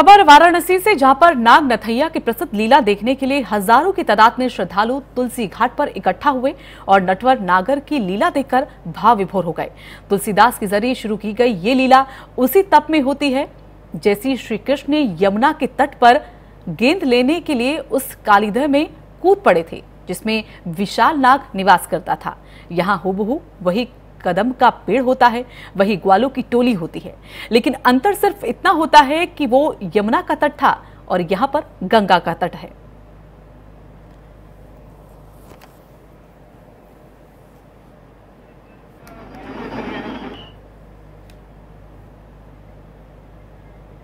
खबर वाराणसी से जहां पर नाग नथैया की प्रसिद्ध लीला देखने के लिए हजारों की तादाद में श्रद्धालु तुलसी घाट पर इकट्ठा हुए और नटवर नागर की लीला देखकर भाव विभोर हो गए तुलसीदास के जरिए शुरू की गई ये लीला उसी तप में होती है जैसी श्री कृष्ण ने यमुना के तट पर गेंद लेने के लिए उस कालीदह में कूद पड़े थे जिसमें विशाल नाग निवास करता था यहाँ हुबहू वही कदम का पेड़ होता है वही ग्वालों की टोली होती है लेकिन अंतर सिर्फ इतना होता है कि वो यमुना का तट था और यहाँ पर गंगा का तट है